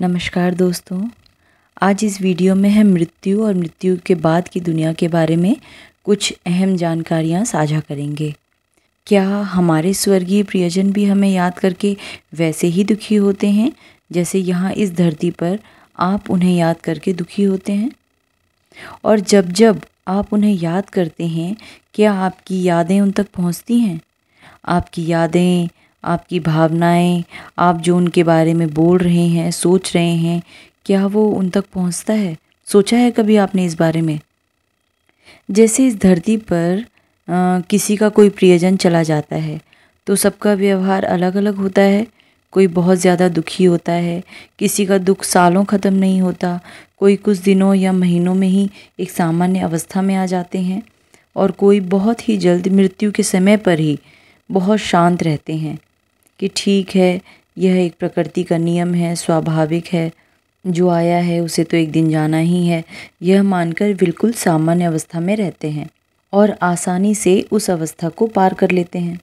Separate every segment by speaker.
Speaker 1: नमस्कार दोस्तों आज इस वीडियो में हम मृत्यु और मृत्यु के बाद की दुनिया के बारे में कुछ अहम जानकारियाँ साझा करेंगे क्या हमारे स्वर्गीय प्रियजन भी हमें याद करके वैसे ही दुखी होते हैं जैसे यहाँ इस धरती पर आप उन्हें याद करके दुखी होते हैं और जब जब आप उन्हें याद करते हैं क्या आपकी यादें उन तक पहुँचती हैं आपकी यादें आपकी भावनाएं आप जो उनके बारे में बोल रहे हैं सोच रहे हैं क्या वो उन तक पहुंचता है सोचा है कभी आपने इस बारे में जैसे इस धरती पर आ, किसी का कोई प्रियजन चला जाता है तो सबका व्यवहार अलग अलग होता है कोई बहुत ज़्यादा दुखी होता है किसी का दुख सालों ख़त्म नहीं होता कोई कुछ दिनों या महीनों में ही एक सामान्य अवस्था में आ जाते हैं और कोई बहुत ही जल्द मृत्यु के समय पर ही बहुत शांत रहते हैं कि ठीक है यह एक प्रकृति का नियम है स्वाभाविक है जो आया है उसे तो एक दिन जाना ही है यह मानकर बिल्कुल सामान्य अवस्था में रहते हैं और आसानी से उस अवस्था को पार कर लेते हैं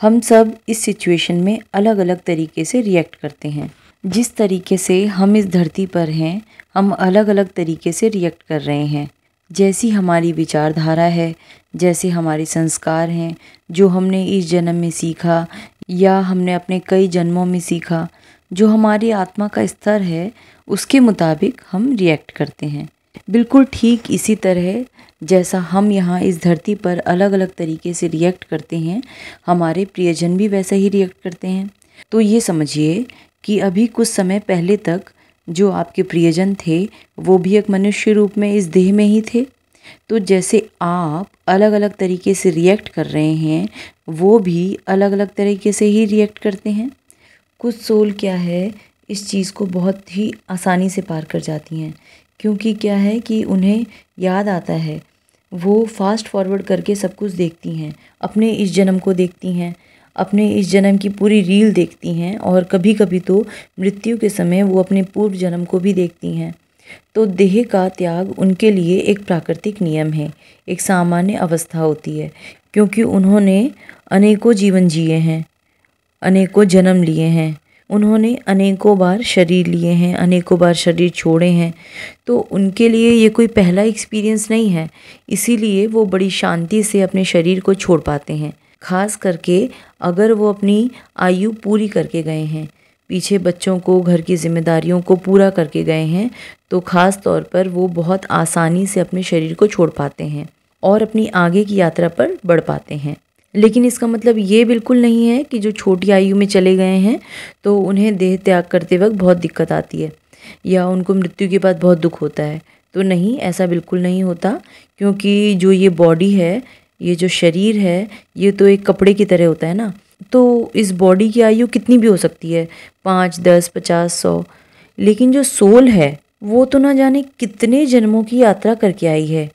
Speaker 1: हम सब इस सिचुएशन में अलग अलग तरीके से रिएक्ट करते हैं जिस तरीके से हम इस धरती पर हैं हम अलग अलग तरीके से रिएक्ट कर रहे हैं जैसी हमारी विचारधारा है जैसे हमारे संस्कार हैं जो हमने इस जन्म में सीखा या हमने अपने कई जन्मों में सीखा जो हमारी आत्मा का स्तर है उसके मुताबिक हम रिएक्ट करते हैं बिल्कुल ठीक इसी तरह जैसा हम यहाँ इस धरती पर अलग अलग तरीके से रिएक्ट करते हैं हमारे प्रियजन भी वैसा ही रिएक्ट करते हैं तो ये समझिए कि अभी कुछ समय पहले तक जो आपके प्रियजन थे वो भी एक मनुष्य रूप में इस देह में ही थे तो जैसे आप अलग अलग तरीके से रिएक्ट कर रहे हैं वो भी अलग अलग तरीके से ही रिएक्ट करते हैं कुछ सोल क्या है इस चीज़ को बहुत ही आसानी से पार कर जाती हैं क्योंकि क्या है कि उन्हें याद आता है वो फास्ट फॉरवर्ड करके सब कुछ देखती हैं अपने इस जन्म को देखती हैं अपने इस जन्म की पूरी रील देखती हैं और कभी कभी तो मृत्यु के समय वो अपने पूर्व जन्म को भी देखती हैं तो देह का त्याग उनके लिए एक प्राकृतिक नियम है एक सामान्य अवस्था होती है क्योंकि उन्होंने अनेकों जीवन जिए हैं अनेकों जन्म लिए हैं उन्होंने अनेकों बार शरीर लिए हैं अनेकों बार शरीर छोड़े हैं तो उनके लिए ये कोई पहला एक्सपीरियंस नहीं है इसीलिए वो बड़ी शांति से अपने शरीर को छोड़ पाते हैं खास करके अगर वो अपनी आयु पूरी करके गए हैं पीछे बच्चों को घर की जिम्मेदारियों को पूरा करके गए हैं तो ख़ास तौर पर वो बहुत आसानी से अपने शरीर को छोड़ पाते हैं और अपनी आगे की यात्रा पर बढ़ पाते हैं लेकिन इसका मतलब ये बिल्कुल नहीं है कि जो छोटी आयु में चले गए हैं तो उन्हें देह त्याग करते वक्त बहुत दिक्कत आती है या उनको मृत्यु के बाद बहुत दुख होता है तो नहीं ऐसा बिल्कुल नहीं होता क्योंकि जो ये बॉडी है ये जो शरीर है ये तो एक कपड़े की तरह होता है ना तो इस बॉडी की आयु कितनी भी हो सकती है पाँच दस पचास सौ लेकिन जो सोल है वो तो ना जाने कितने जन्मों की यात्रा करके आई है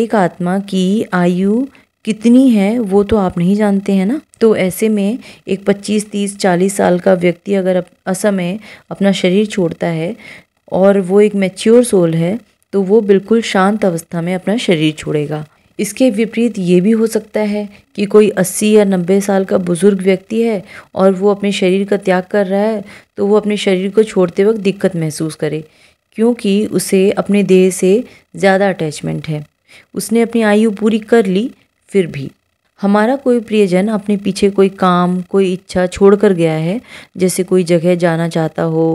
Speaker 1: एक आत्मा की आयु कितनी है वो तो आप नहीं जानते हैं ना तो ऐसे में एक पच्चीस तीस चालीस साल का व्यक्ति अगर असमय अपना शरीर छोड़ता है और वो एक मैच्योर सोल है तो वो बिल्कुल शांत अवस्था में अपना शरीर छोड़ेगा इसके विपरीत ये भी हो सकता है कि कोई 80 या 90 साल का बुज़ुर्ग व्यक्ति है और वो अपने शरीर का त्याग कर रहा है तो वो अपने शरीर को छोड़ते वक्त दिक्कत महसूस करे क्योंकि उसे अपने देह से ज़्यादा अटैचमेंट है उसने अपनी आयु पूरी कर ली फिर भी हमारा कोई प्रियजन अपने पीछे कोई काम कोई इच्छा छोड़ कर गया है जैसे कोई जगह जाना चाहता हो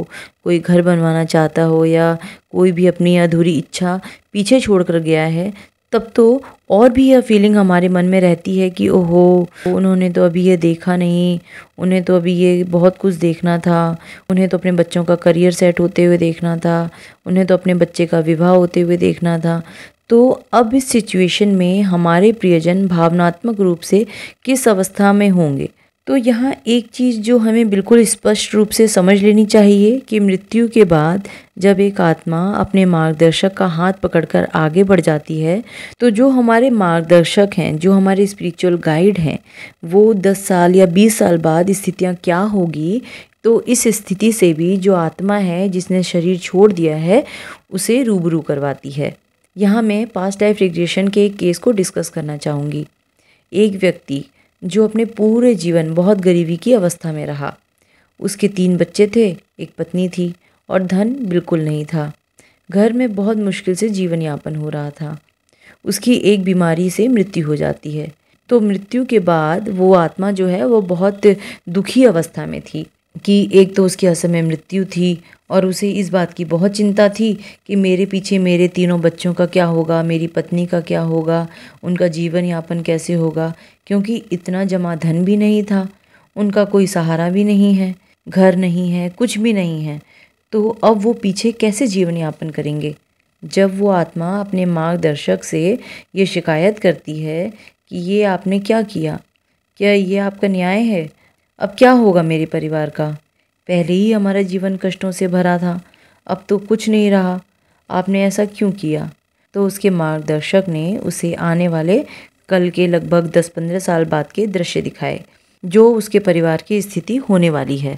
Speaker 1: कोई घर बनवाना चाहता हो या कोई भी अपनी अधूरी इच्छा पीछे छोड़ कर गया है तब तो और भी यह फीलिंग हमारे मन में रहती है कि ओहो उन्होंने तो अभी ये देखा नहीं उन्हें तो अभी ये बहुत कुछ देखना था उन्हें तो अपने बच्चों का करियर सेट होते हुए देखना था उन्हें तो अपने बच्चे का विवाह होते हुए देखना था तो अब इस सिचुएशन में हमारे प्रियजन भावनात्मक रूप से किस अवस्था में होंगे तो यहाँ एक चीज़ जो हमें बिल्कुल स्पष्ट रूप से समझ लेनी चाहिए कि मृत्यु के बाद जब एक आत्मा अपने मार्गदर्शक का हाथ पकड़कर आगे बढ़ जाती है तो जो हमारे मार्गदर्शक हैं जो हमारे स्पिरिचुअल गाइड हैं वो दस साल या बीस साल बाद स्थितियाँ क्या होगी तो इस स्थिति से भी जो आत्मा है जिसने शरीर छोड़ दिया है उसे रूबरू करवाती है यहाँ मैं पास्ट लाइफ रिग्रेशन के एक केस को डिस्कस करना चाहूँगी एक व्यक्ति जो अपने पूरे जीवन बहुत गरीबी की अवस्था में रहा उसके तीन बच्चे थे एक पत्नी थी और धन बिल्कुल नहीं था घर में बहुत मुश्किल से जीवन यापन हो रहा था उसकी एक बीमारी से मृत्यु हो जाती है तो मृत्यु के बाद वो आत्मा जो है वो बहुत दुखी अवस्था में थी कि एक तो उसकी असमय मृत्यु थी और उसे इस बात की बहुत चिंता थी कि मेरे पीछे मेरे तीनों बच्चों का क्या होगा मेरी पत्नी का क्या होगा उनका जीवन यापन कैसे होगा क्योंकि इतना जमा धन भी नहीं था उनका कोई सहारा भी नहीं है घर नहीं है कुछ भी नहीं है तो अब वो पीछे कैसे जीवन यापन करेंगे जब वो आत्मा अपने मार्गदर्शक से ये शिकायत करती है कि ये आपने क्या किया क्या ये आपका न्याय है अब क्या होगा मेरे परिवार का पहले ही हमारा जीवन कष्टों से भरा था अब तो कुछ नहीं रहा आपने ऐसा क्यों किया तो उसके मार्गदर्शक ने उसे आने वाले कल के लगभग दस पंद्रह साल बाद के दृश्य दिखाए जो उसके परिवार की स्थिति होने वाली है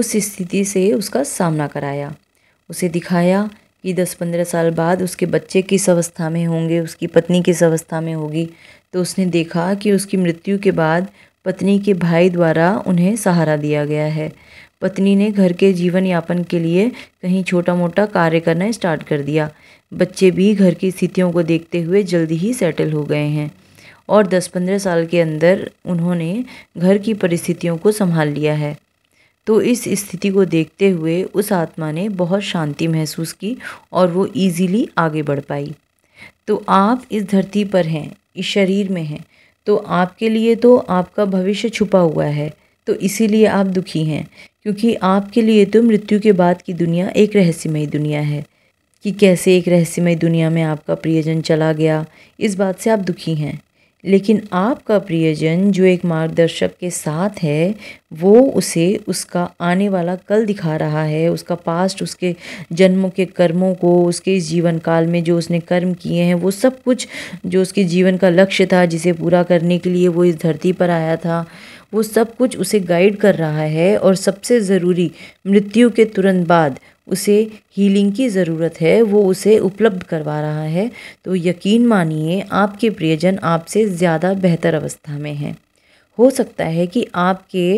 Speaker 1: उस स्थिति से उसका सामना कराया उसे दिखाया कि दस पंद्रह साल बाद उसके बच्चे किस अवस्था में होंगे उसकी पत्नी किस अवस्था में होगी तो उसने देखा कि उसकी मृत्यु के बाद पत्नी के भाई द्वारा उन्हें सहारा दिया गया है पत्नी ने घर के जीवन यापन के लिए कहीं छोटा मोटा कार्य करना स्टार्ट कर दिया बच्चे भी घर की स्थितियों को देखते हुए जल्दी ही सेटल हो गए हैं और 10-15 साल के अंदर उन्होंने घर की परिस्थितियों को संभाल लिया है तो इस स्थिति को देखते हुए उस आत्मा ने बहुत शांति महसूस की और वो इजीली आगे बढ़ पाई तो आप इस धरती पर हैं इस शरीर में हैं तो आपके लिए तो आपका भविष्य छुपा हुआ है तो इसीलिए आप दुखी हैं क्योंकि आपके लिए तो मृत्यु के बाद की दुनिया एक रहस्यमय दुनिया है कि कैसे एक रहस्यमय दुनिया में आपका प्रियजन चला गया इस बात से आप दुखी हैं लेकिन आपका प्रियजन जो एक मार्गदर्शक के साथ है वो उसे उसका आने वाला कल दिखा रहा है उसका पास्ट उसके जन्मों के कर्मों को उसके इस जीवन काल में जो उसने कर्म किए हैं वो सब कुछ जो उसके जीवन का लक्ष्य था जिसे पूरा करने के लिए वो इस धरती पर आया था वो सब कुछ उसे गाइड कर रहा है और सबसे ज़रूरी मृत्यु के तुरंत बाद उसे हीलिंग की ज़रूरत है वो उसे उपलब्ध करवा रहा है तो यकीन मानिए आपके प्रियजन आपसे ज़्यादा बेहतर अवस्था में हैं हो सकता है कि आपके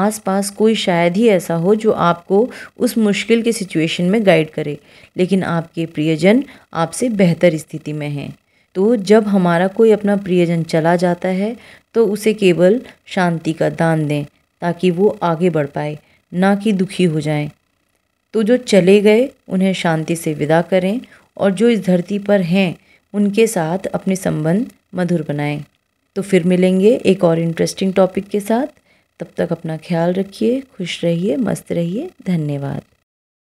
Speaker 1: आसपास कोई शायद ही ऐसा हो जो आपको उस मुश्किल के सिचुएशन में गाइड करे लेकिन आपके प्रियजन आपसे बेहतर स्थिति में हैं तो जब हमारा कोई अपना प्रियजन चला जाता है तो उसे केवल शांति का दान दें ताकि वो आगे बढ़ पाए ना कि दुखी हो जाएं तो जो चले गए उन्हें शांति से विदा करें और जो इस धरती पर हैं उनके साथ अपने संबंध मधुर बनाएं तो फिर मिलेंगे एक और इंटरेस्टिंग टॉपिक के साथ तब तक अपना ख्याल रखिए खुश रहिए मस्त रहिए धन्यवाद